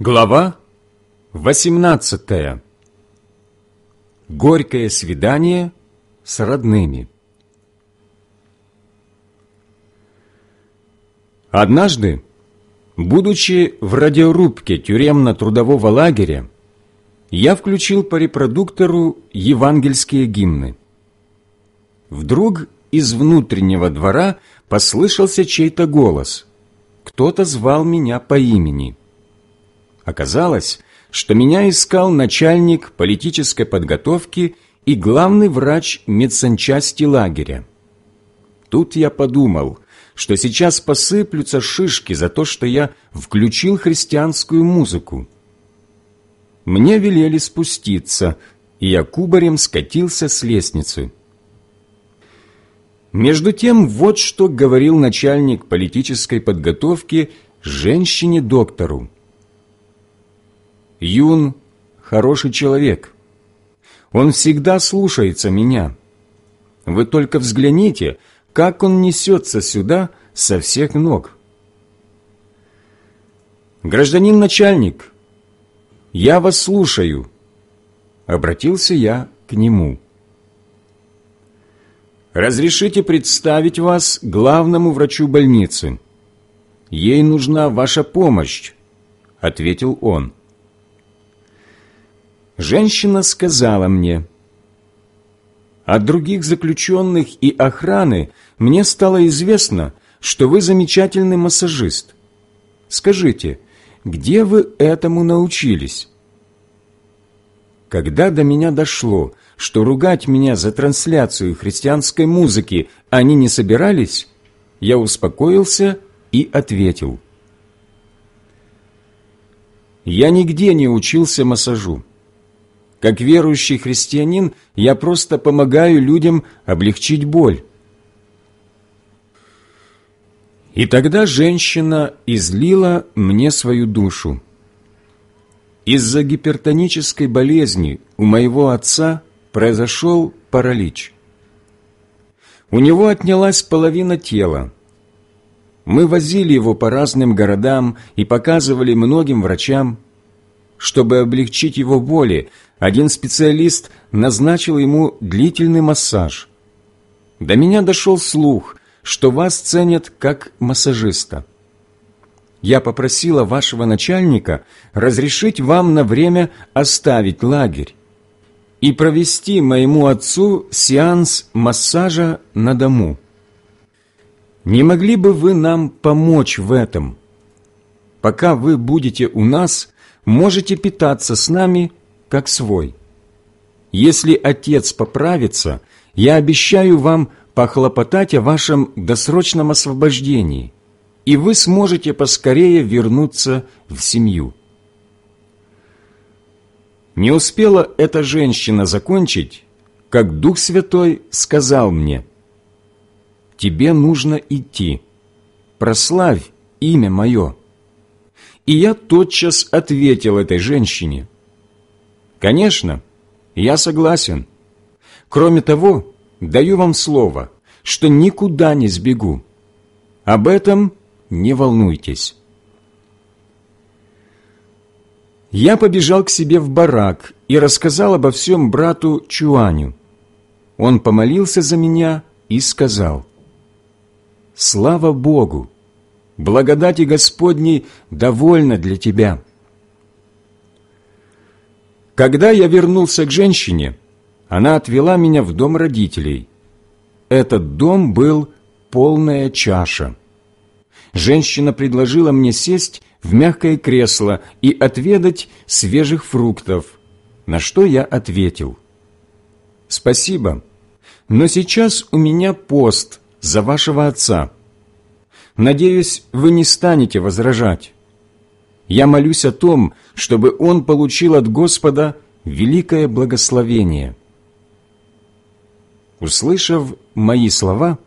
Глава 18. Горькое свидание с родными. Однажды, будучи в радиорубке тюремно-трудового лагеря, я включил по репродуктору евангельские гимны. Вдруг из внутреннего двора послышался чей-то голос. Кто-то звал меня по имени – Оказалось, что меня искал начальник политической подготовки и главный врач медсанчасти лагеря. Тут я подумал, что сейчас посыплются шишки за то, что я включил христианскую музыку. Мне велели спуститься, и я кубарем скатился с лестницы. Между тем, вот что говорил начальник политической подготовки женщине-доктору. Юн – хороший человек. Он всегда слушается меня. Вы только взгляните, как он несется сюда со всех ног. Гражданин начальник, я вас слушаю. Обратился я к нему. Разрешите представить вас главному врачу больницы. Ей нужна ваша помощь, ответил он женщина сказала мне, «От других заключенных и охраны мне стало известно, что вы замечательный массажист. Скажите, где вы этому научились?» Когда до меня дошло, что ругать меня за трансляцию христианской музыки они не собирались, я успокоился и ответил. «Я нигде не учился массажу. Как верующий христианин, я просто помогаю людям облегчить боль. И тогда женщина излила мне свою душу. Из-за гипертонической болезни у моего отца произошел паралич. У него отнялась половина тела. Мы возили его по разным городам и показывали многим врачам. Чтобы облегчить его боли, один специалист назначил ему длительный массаж. До меня дошел слух, что вас ценят как массажиста. Я попросила вашего начальника разрешить вам на время оставить лагерь и провести моему отцу сеанс массажа на дому. Не могли бы вы нам помочь в этом? Пока вы будете у нас, можете питаться с нами, как свой. Если отец поправится, я обещаю вам похлопотать о вашем досрочном освобождении, и вы сможете поскорее вернуться в семью». Не успела эта женщина закончить, как Дух Святой сказал мне, «Тебе нужно идти, прославь имя мое». И я тотчас ответил этой женщине. «Конечно, я согласен. Кроме того, даю вам слово, что никуда не сбегу. Об этом не волнуйтесь». Я побежал к себе в барак и рассказал обо всем брату Чуаню. Он помолился за меня и сказал, «Слава Богу! благодати Господней довольна для тебя». Когда я вернулся к женщине, она отвела меня в дом родителей. Этот дом был полная чаша. Женщина предложила мне сесть в мягкое кресло и отведать свежих фруктов, на что я ответил. «Спасибо, но сейчас у меня пост за вашего отца, Надеюсь, вы не станете возражать. Я молюсь о том, чтобы он получил от Господа великое благословение». Услышав мои слова,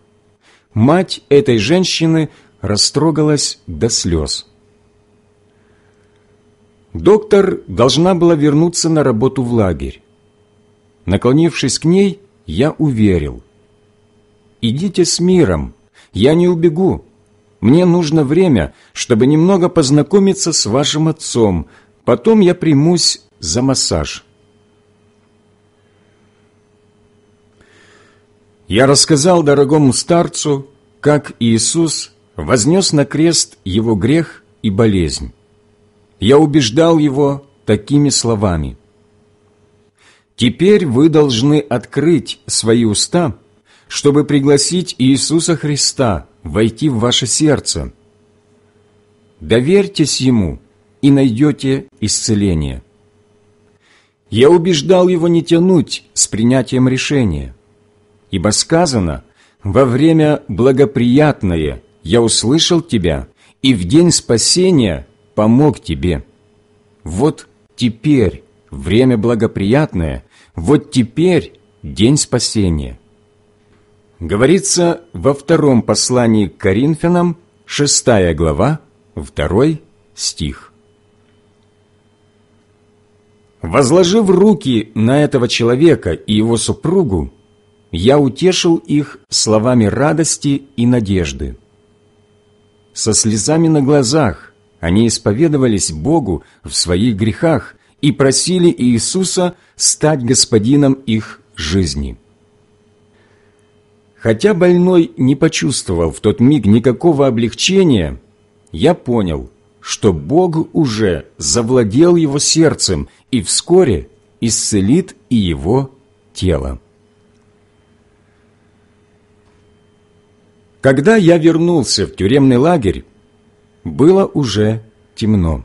мать этой женщины растрогалась до слез. Доктор должна была вернуться на работу в лагерь. Наклонившись к ней, я уверил. «Идите с миром, я не убегу. Мне нужно время, чтобы немного познакомиться с вашим отцом. Потом я примусь за массаж». Я рассказал дорогому старцу, как Иисус вознес на крест его грех и болезнь. Я убеждал его такими словами. «Теперь вы должны открыть свои уста» чтобы пригласить Иисуса Христа войти в ваше сердце. Доверьтесь Ему и найдете исцеление. Я убеждал его не тянуть с принятием решения, ибо сказано, во время благоприятное я услышал тебя, и в день спасения помог тебе. Вот теперь время благоприятное, вот теперь день спасения – говорится во втором послании к Коринфянам, 6 глава, 2 стих. «Возложив руки на этого человека и его супругу, я утешил их словами радости и надежды. Со слезами на глазах они исповедовались Богу в своих грехах и просили Иисуса стать господином их жизни». Хотя больной не почувствовал в тот миг никакого облегчения, я понял, что Бог уже завладел его сердцем и вскоре исцелит и его тело. Когда я вернулся в тюремный лагерь, было уже темно.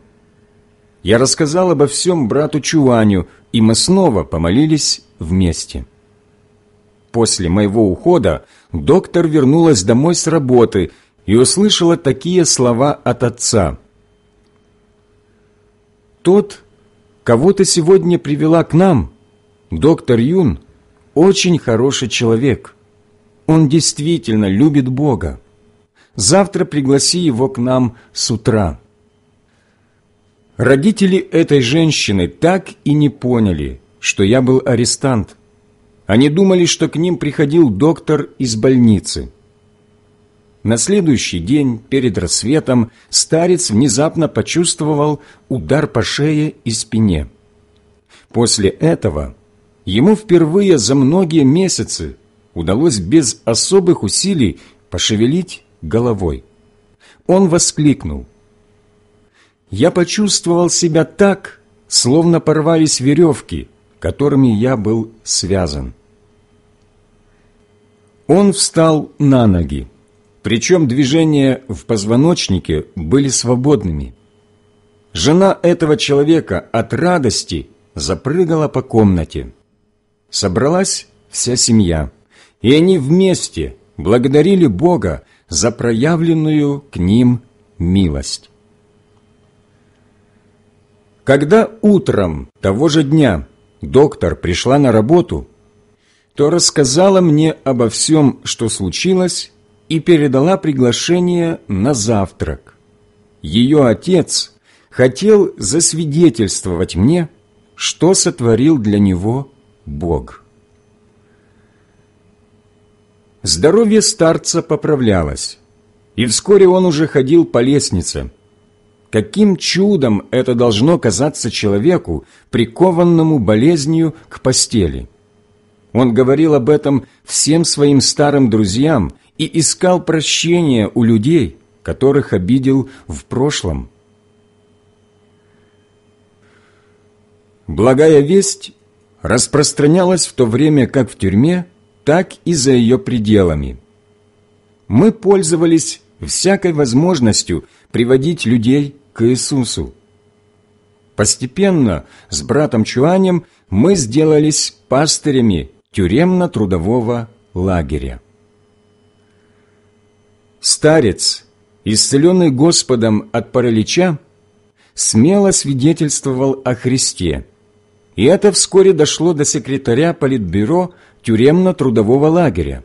Я рассказал обо всем брату Чуаню, и мы снова помолились вместе. После моего ухода доктор вернулась домой с работы и услышала такие слова от отца. «Тот, кого ты сегодня привела к нам, доктор Юн, очень хороший человек. Он действительно любит Бога. Завтра пригласи его к нам с утра». Родители этой женщины так и не поняли, что я был арестант – они думали, что к ним приходил доктор из больницы. На следующий день, перед рассветом, старец внезапно почувствовал удар по шее и спине. После этого ему впервые за многие месяцы удалось без особых усилий пошевелить головой. Он воскликнул. «Я почувствовал себя так, словно порвались веревки, которыми я был связан». Он встал на ноги, причем движения в позвоночнике были свободными. Жена этого человека от радости запрыгала по комнате. Собралась вся семья, и они вместе благодарили Бога за проявленную к ним милость. Когда утром того же дня доктор пришла на работу, то рассказала мне обо всем, что случилось, и передала приглашение на завтрак. Ее отец хотел засвидетельствовать мне, что сотворил для него Бог. Здоровье старца поправлялось, и вскоре он уже ходил по лестнице. Каким чудом это должно казаться человеку, прикованному болезнью к постели? Он говорил об этом всем своим старым друзьям и искал прощения у людей, которых обидел в прошлом. Благая весть распространялась в то время как в тюрьме, так и за ее пределами. Мы пользовались всякой возможностью приводить людей к Иисусу. Постепенно с братом Чуанем мы сделались пастырями тюремно-трудового лагеря. Старец, исцеленный Господом от паралича, смело свидетельствовал о Христе, и это вскоре дошло до секретаря Политбюро тюремно-трудового лагеря.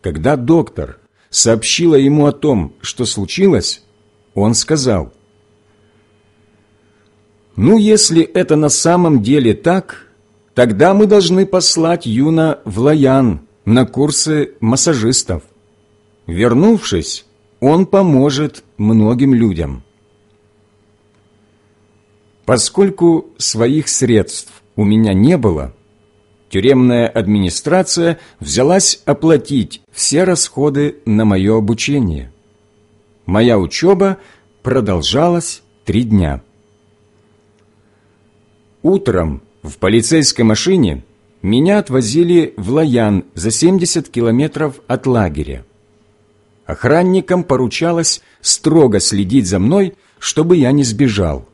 Когда доктор сообщила ему о том, что случилось, он сказал, «Ну, если это на самом деле так, Тогда мы должны послать Юна в Лаян на курсы массажистов. Вернувшись, он поможет многим людям. Поскольку своих средств у меня не было, тюремная администрация взялась оплатить все расходы на мое обучение. Моя учеба продолжалась три дня. Утром в полицейской машине меня отвозили в Лаян за 70 километров от лагеря. Охранникам поручалось строго следить за мной, чтобы я не сбежал.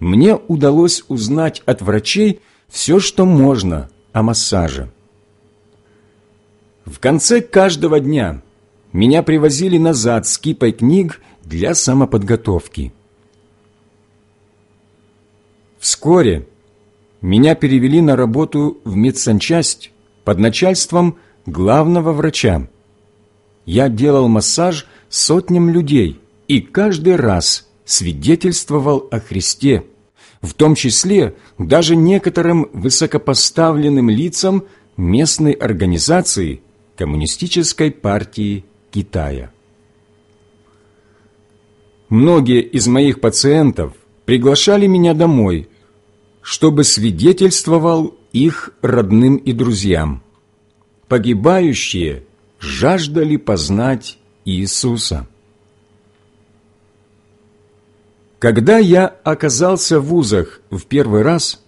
Мне удалось узнать от врачей все, что можно о массаже. В конце каждого дня меня привозили назад с кипой книг для самоподготовки. Вскоре меня перевели на работу в медсанчасть под начальством главного врача. Я делал массаж сотням людей и каждый раз свидетельствовал о Христе, в том числе даже некоторым высокопоставленным лицам местной организации Коммунистической партии Китая. Многие из моих пациентов приглашали меня домой – чтобы свидетельствовал их родным и друзьям. Погибающие жаждали познать Иисуса. Когда я оказался в узах в первый раз,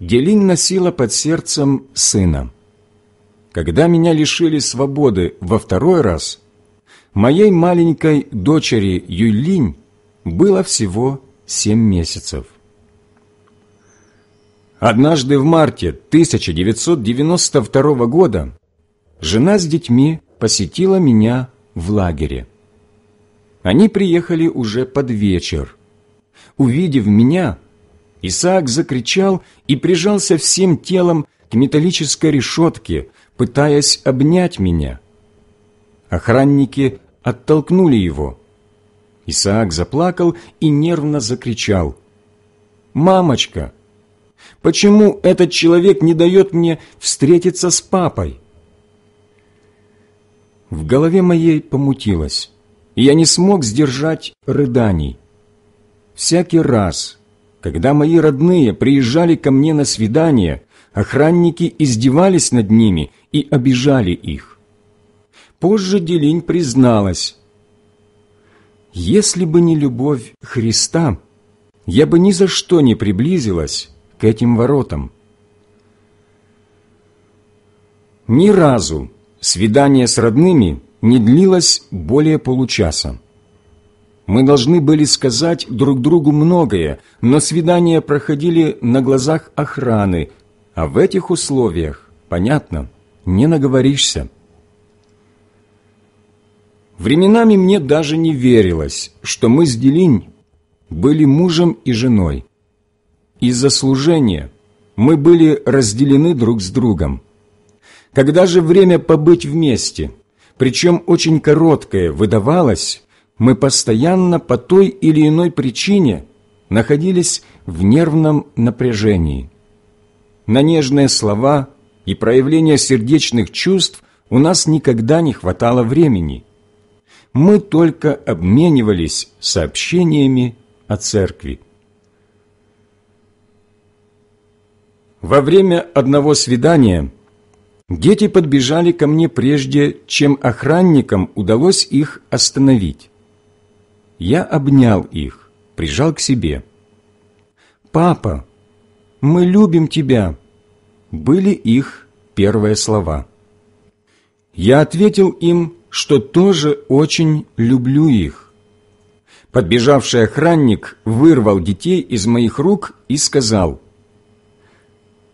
Делин носила под сердцем сына. Когда меня лишили свободы во второй раз, моей маленькой дочери Юлинь было всего семь месяцев. Однажды в марте 1992 года жена с детьми посетила меня в лагере. Они приехали уже под вечер. Увидев меня, Исаак закричал и прижался всем телом к металлической решетке, пытаясь обнять меня. Охранники оттолкнули его. Исаак заплакал и нервно закричал. «Мамочка!» Почему этот человек не дает мне встретиться с папой? В голове моей помутилось, и я не смог сдержать рыданий. Всякий раз, когда мои родные приезжали ко мне на свидание, охранники издевались над ними и обижали их. Позже Делинь призналась. «Если бы не любовь Христа, я бы ни за что не приблизилась к этим воротам. Ни разу свидание с родными не длилось более получаса. Мы должны были сказать друг другу многое, но свидания проходили на глазах охраны, а в этих условиях, понятно, не наговоришься. Временами мне даже не верилось, что мы с Делинь были мужем и женой. Из-за служения мы были разделены друг с другом. Когда же время побыть вместе, причем очень короткое, выдавалось, мы постоянно по той или иной причине находились в нервном напряжении. На нежные слова и проявление сердечных чувств у нас никогда не хватало времени. Мы только обменивались сообщениями о церкви. Во время одного свидания дети подбежали ко мне прежде, чем охранникам удалось их остановить. Я обнял их, прижал к себе. «Папа, мы любим тебя!» были их первые слова. Я ответил им, что тоже очень люблю их. Подбежавший охранник вырвал детей из моих рук и сказал –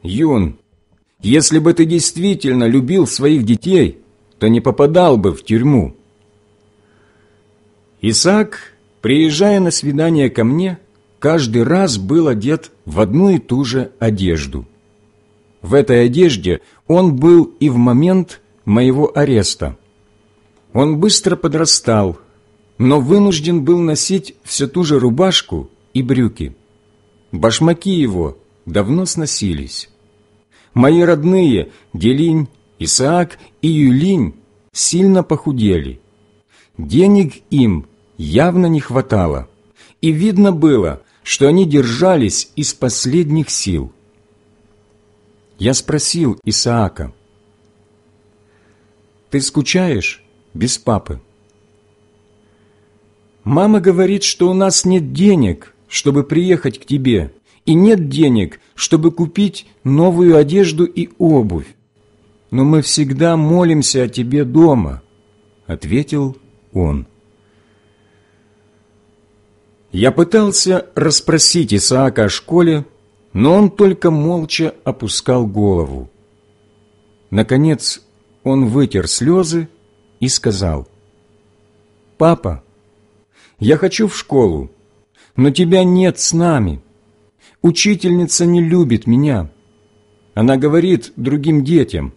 Юн, если бы ты действительно любил своих детей, то не попадал бы в тюрьму. Исаак, приезжая на свидание ко мне, каждый раз был одет в одну и ту же одежду. В этой одежде он был и в момент моего ареста. Он быстро подрастал, но вынужден был носить всю ту же рубашку и брюки. Башмаки его давно сносились. Мои родные Делинь, Исаак и Юлинь сильно похудели. Денег им явно не хватало, и видно было, что они держались из последних сил. Я спросил Исаака, «Ты скучаешь без папы?» «Мама говорит, что у нас нет денег, чтобы приехать к тебе», и нет денег, чтобы купить новую одежду и обувь. Но мы всегда молимся о тебе дома», — ответил он. Я пытался расспросить Исаака о школе, но он только молча опускал голову. Наконец он вытер слезы и сказал, «Папа, я хочу в школу, но тебя нет с нами. Учительница не любит меня. Она говорит другим детям.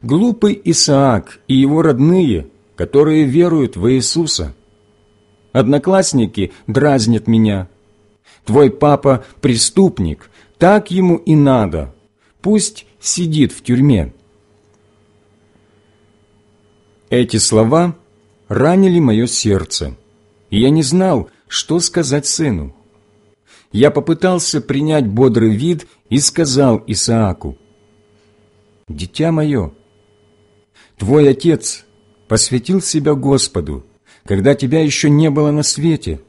Глупый Исаак и его родные, которые веруют в Иисуса. Одноклассники дразнят меня. Твой папа преступник, так ему и надо. Пусть сидит в тюрьме. Эти слова ранили мое сердце, и я не знал, что сказать сыну я попытался принять бодрый вид и сказал Исааку, «Дитя мое, твой отец посвятил себя Господу, когда тебя еще не было на свете.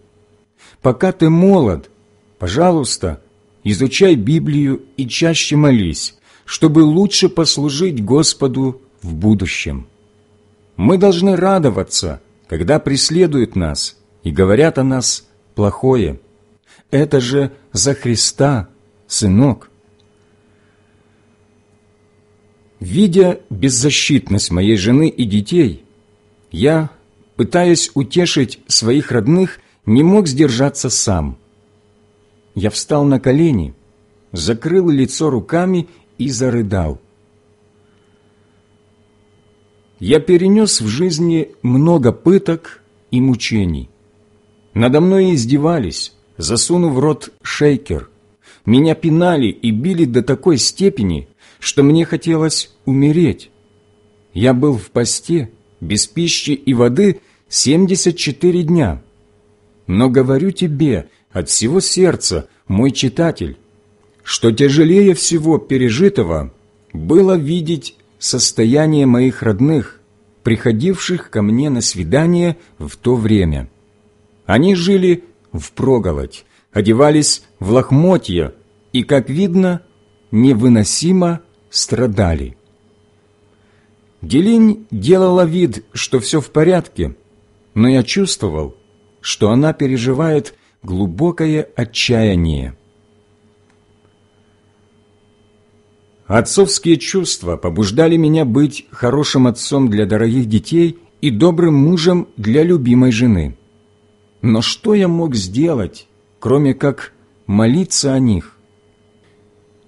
Пока ты молод, пожалуйста, изучай Библию и чаще молись, чтобы лучше послужить Господу в будущем. Мы должны радоваться, когда преследуют нас и говорят о нас плохое». Это же за Христа, сынок. Видя беззащитность моей жены и детей, я, пытаясь утешить своих родных, не мог сдержаться сам. Я встал на колени, закрыл лицо руками и зарыдал. Я перенес в жизни много пыток и мучений. Надо мной издевались, засуну в рот шейкер. Меня пинали и били до такой степени, что мне хотелось умереть. Я был в посте, без пищи и воды, 74 дня. Но говорю тебе от всего сердца, мой читатель, что тяжелее всего пережитого было видеть состояние моих родных, приходивших ко мне на свидание в то время. Они жили впроголодь, одевались в лохмотья и, как видно, невыносимо страдали. Делинь делала вид, что все в порядке, но я чувствовал, что она переживает глубокое отчаяние. Отцовские чувства побуждали меня быть хорошим отцом для дорогих детей и добрым мужем для любимой жены. Но что я мог сделать, кроме как молиться о них?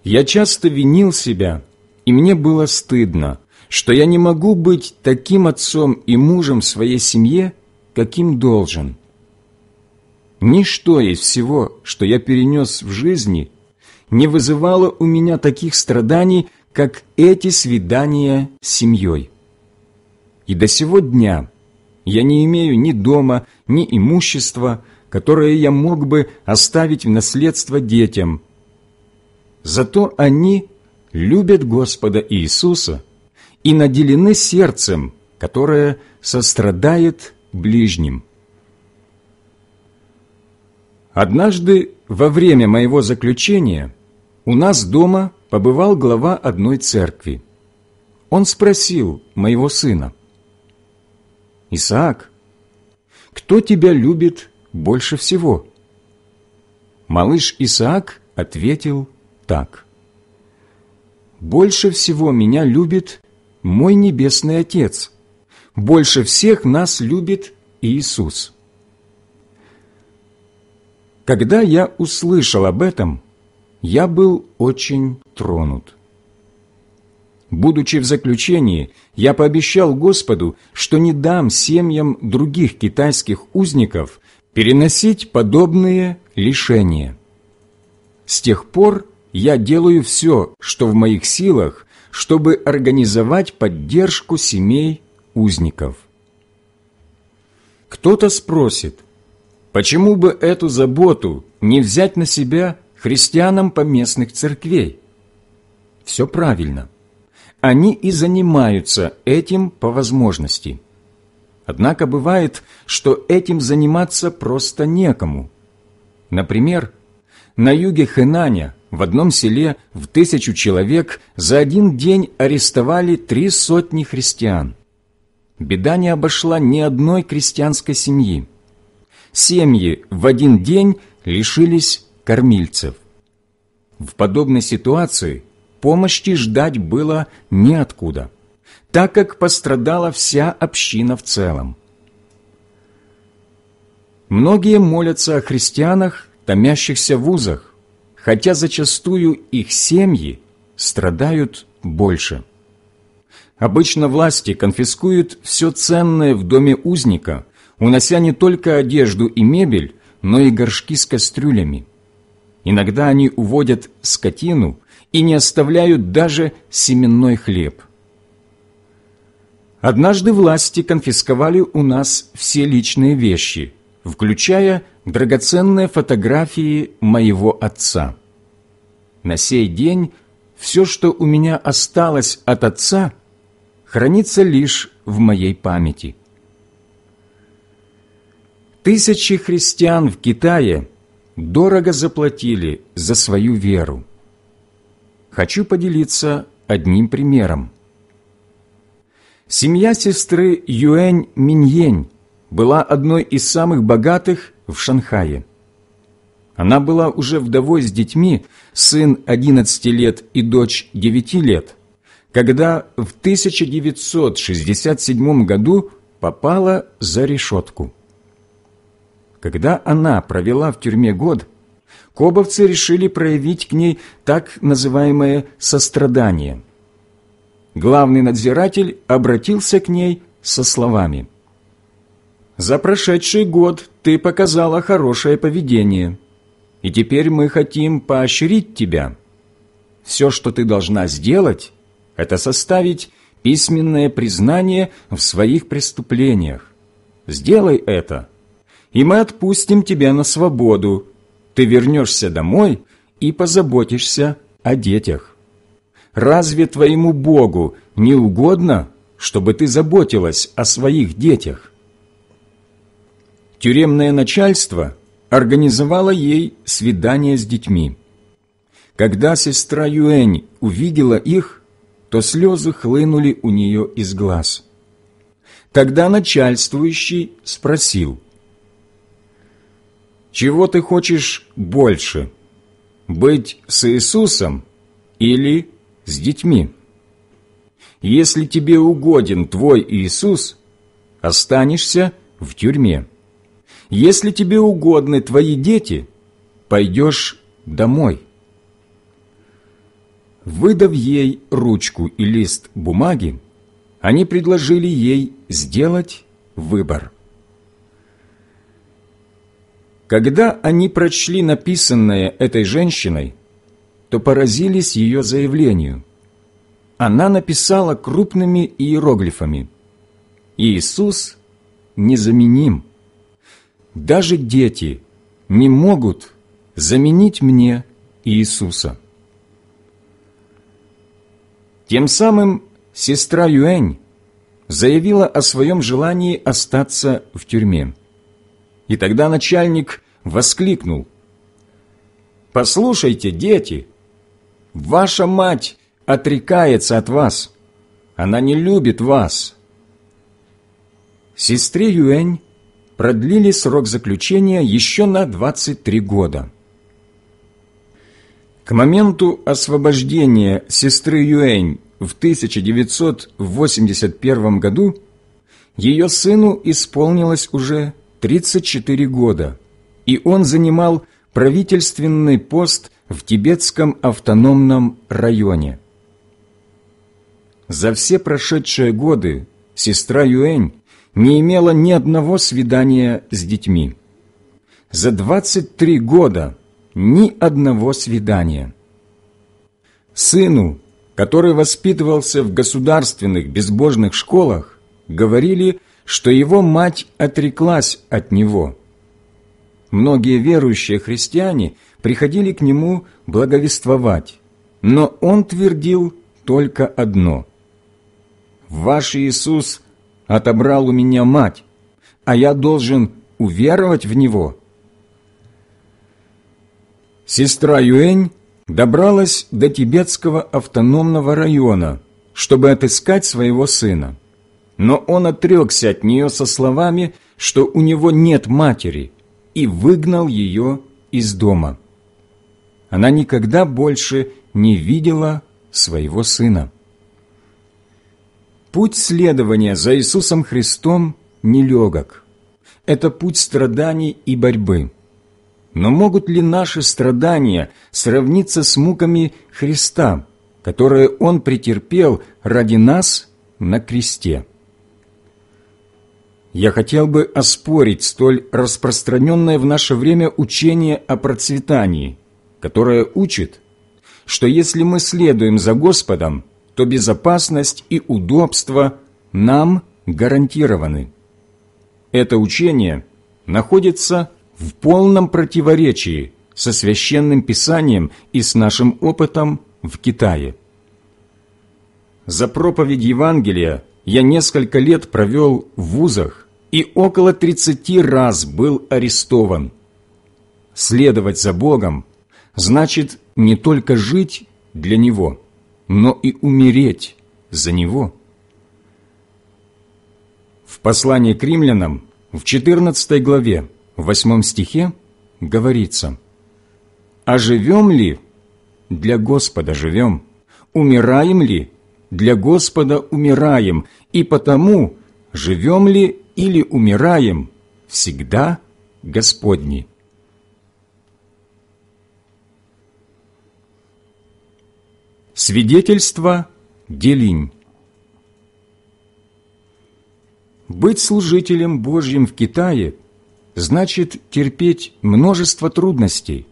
Я часто винил себя, и мне было стыдно, что я не могу быть таким отцом и мужем в своей семье, каким должен. Ничто из всего, что я перенес в жизни, не вызывало у меня таких страданий, как эти свидания с семьей. И до сего дня – я не имею ни дома, ни имущества, которое я мог бы оставить в наследство детям. Зато они любят Господа Иисуса и наделены сердцем, которое сострадает ближним. Однажды во время моего заключения у нас дома побывал глава одной церкви. Он спросил моего сына – Исаак, кто тебя любит больше всего?» Малыш Исаак ответил так. «Больше всего меня любит мой Небесный Отец. Больше всех нас любит Иисус». Когда я услышал об этом, я был очень тронут. Будучи в заключении, я пообещал Господу, что не дам семьям других китайских узников переносить подобные лишения. С тех пор я делаю все, что в моих силах, чтобы организовать поддержку семей узников. Кто-то спросит, почему бы эту заботу не взять на себя христианам поместных церквей? Все правильно они и занимаются этим по возможности. Однако бывает, что этим заниматься просто некому. Например, на юге Хэнаня в одном селе в тысячу человек за один день арестовали три сотни христиан. Беда не обошла ни одной крестьянской семьи. Семьи в один день лишились кормильцев. В подобной ситуации помощи ждать было неоткуда, так как пострадала вся община в целом. Многие молятся о христианах, томящихся в узах, хотя зачастую их семьи страдают больше. Обычно власти конфискуют все ценное в доме узника, унося не только одежду и мебель, но и горшки с кастрюлями. Иногда они уводят скотину и не оставляют даже семенной хлеб. Однажды власти конфисковали у нас все личные вещи, включая драгоценные фотографии моего отца. На сей день все, что у меня осталось от отца, хранится лишь в моей памяти. Тысячи христиан в Китае дорого заплатили за свою веру хочу поделиться одним примером. Семья сестры Юэнь Миньень была одной из самых богатых в Шанхае. Она была уже вдовой с детьми, сын 11 лет и дочь 9 лет, когда в 1967 году попала за решетку. Когда она провела в тюрьме год, Кобовцы решили проявить к ней так называемое «сострадание». Главный надзиратель обратился к ней со словами «За прошедший год ты показала хорошее поведение, и теперь мы хотим поощрить тебя. Все, что ты должна сделать, это составить письменное признание в своих преступлениях. Сделай это, и мы отпустим тебя на свободу, ты вернешься домой и позаботишься о детях. Разве твоему Богу не угодно, чтобы ты заботилась о своих детях? Тюремное начальство организовало ей свидание с детьми. Когда сестра Юэнь увидела их, то слезы хлынули у нее из глаз. Тогда начальствующий спросил – чего ты хочешь больше? Быть с Иисусом или с детьми? Если тебе угоден твой Иисус, останешься в тюрьме. Если тебе угодны твои дети, пойдешь домой. Выдав ей ручку и лист бумаги, они предложили ей сделать выбор – когда они прочли написанное этой женщиной, то поразились ее заявлению. Она написала крупными иероглифами «Иисус незаменим. Даже дети не могут заменить мне Иисуса». Тем самым сестра Юэнь заявила о своем желании остаться в тюрьме – и тогда начальник воскликнул. «Послушайте, дети, ваша мать отрекается от вас. Она не любит вас». Сестре Юэнь продлили срок заключения еще на 23 года. К моменту освобождения сестры Юэнь в 1981 году ее сыну исполнилось уже 34 года, и он занимал правительственный пост в Тибетском автономном районе. За все прошедшие годы сестра Юэнь не имела ни одного свидания с детьми. За 23 года ни одного свидания. Сыну, который воспитывался в государственных безбожных школах, говорили, что его мать отреклась от него. Многие верующие христиане приходили к нему благовествовать, но он твердил только одно. «Ваш Иисус отобрал у меня мать, а я должен уверовать в Него». Сестра Юэнь добралась до тибетского автономного района, чтобы отыскать своего сына но он отрекся от нее со словами, что у него нет матери, и выгнал ее из дома. Она никогда больше не видела своего сына. Путь следования за Иисусом Христом нелегок. Это путь страданий и борьбы. Но могут ли наши страдания сравниться с муками Христа, которые Он претерпел ради нас на кресте? я хотел бы оспорить столь распространенное в наше время учение о процветании, которое учит, что если мы следуем за Господом, то безопасность и удобство нам гарантированы. Это учение находится в полном противоречии со Священным Писанием и с нашим опытом в Китае. За проповедь Евангелия я несколько лет провел в вузах, и около 30 раз был арестован. Следовать за Богом значит не только жить для Него, но и умереть за Него. В послании к римлянам в 14 главе, в 8 стихе говорится «А живем ли? Для Господа живем. Умираем ли? Для Господа умираем. И потому живем ли или умираем, всегда Господни. Свидетельство Делинь Быть служителем Божьим в Китае значит терпеть множество трудностей.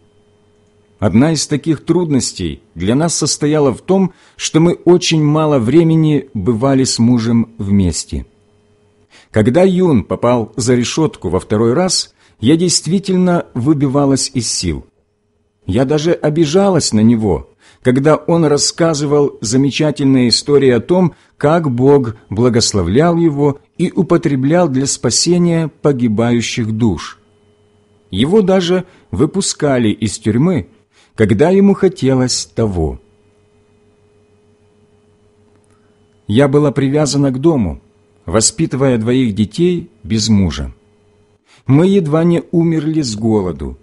Одна из таких трудностей для нас состояла в том, что мы очень мало времени бывали с мужем вместе – когда Юн попал за решетку во второй раз, я действительно выбивалась из сил. Я даже обижалась на него, когда он рассказывал замечательные истории о том, как Бог благословлял его и употреблял для спасения погибающих душ. Его даже выпускали из тюрьмы, когда ему хотелось того. Я была привязана к дому – воспитывая двоих детей без мужа. Мы едва не умерли с голоду.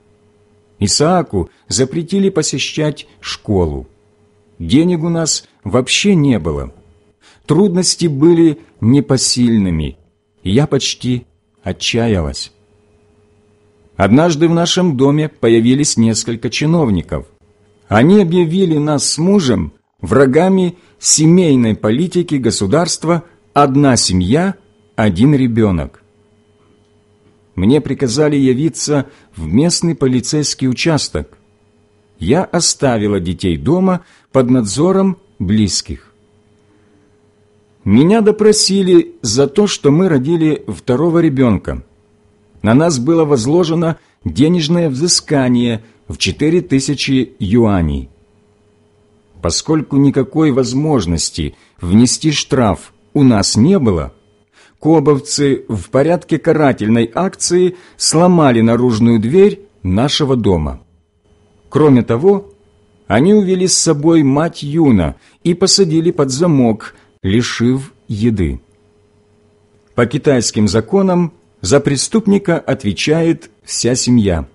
Исааку запретили посещать школу. Денег у нас вообще не было. Трудности были непосильными. Я почти отчаялась. Однажды в нашем доме появились несколько чиновников. Они объявили нас с мужем врагами семейной политики государства Одна семья, один ребенок. Мне приказали явиться в местный полицейский участок. Я оставила детей дома под надзором близких. Меня допросили за то, что мы родили второго ребенка. На нас было возложено денежное взыскание в 4000 юаней. Поскольку никакой возможности внести штраф у нас не было, кобовцы в порядке карательной акции сломали наружную дверь нашего дома. Кроме того, они увели с собой мать Юна и посадили под замок, лишив еды. По китайским законам за преступника отвечает вся семья.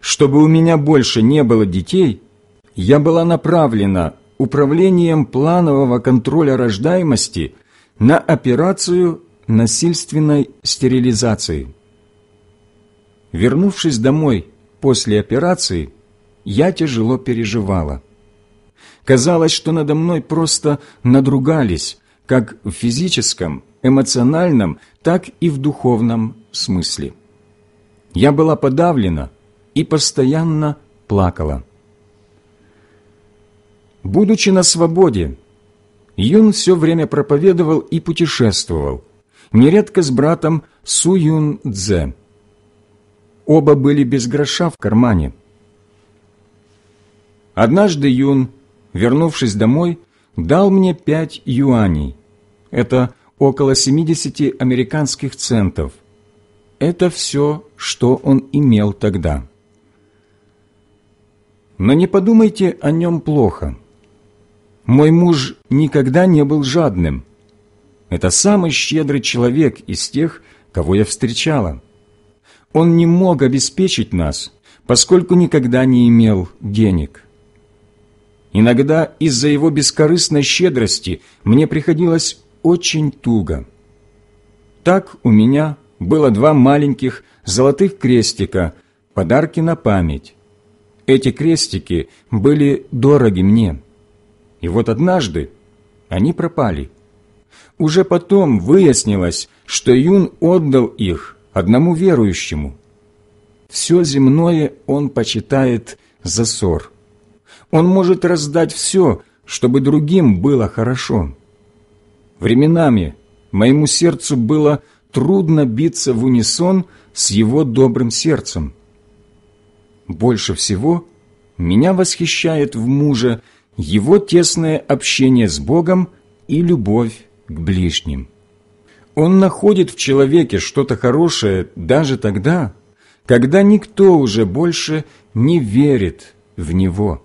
Чтобы у меня больше не было детей, я была направлена управлением планового контроля рождаемости на операцию насильственной стерилизации. Вернувшись домой после операции, я тяжело переживала. Казалось, что надо мной просто надругались, как в физическом, эмоциональном, так и в духовном смысле. Я была подавлена и постоянно плакала. Будучи на свободе, Юн все время проповедовал и путешествовал, нередко с братом Су Юн Цзэ. Оба были без гроша в кармане. Однажды Юн, вернувшись домой, дал мне пять юаней. Это около 70 американских центов. Это все, что он имел тогда. Но не подумайте о нем плохо – мой муж никогда не был жадным. Это самый щедрый человек из тех, кого я встречала. Он не мог обеспечить нас, поскольку никогда не имел денег. Иногда из-за его бескорыстной щедрости мне приходилось очень туго. Так у меня было два маленьких золотых крестика, подарки на память. Эти крестики были дороги мне. И вот однажды они пропали. Уже потом выяснилось, что Юн отдал их одному верующему. Все земное он почитает за ссор. Он может раздать все, чтобы другим было хорошо. Временами моему сердцу было трудно биться в унисон с его добрым сердцем. Больше всего меня восхищает в муже его тесное общение с Богом и любовь к ближним. Он находит в человеке что-то хорошее даже тогда, когда никто уже больше не верит в него.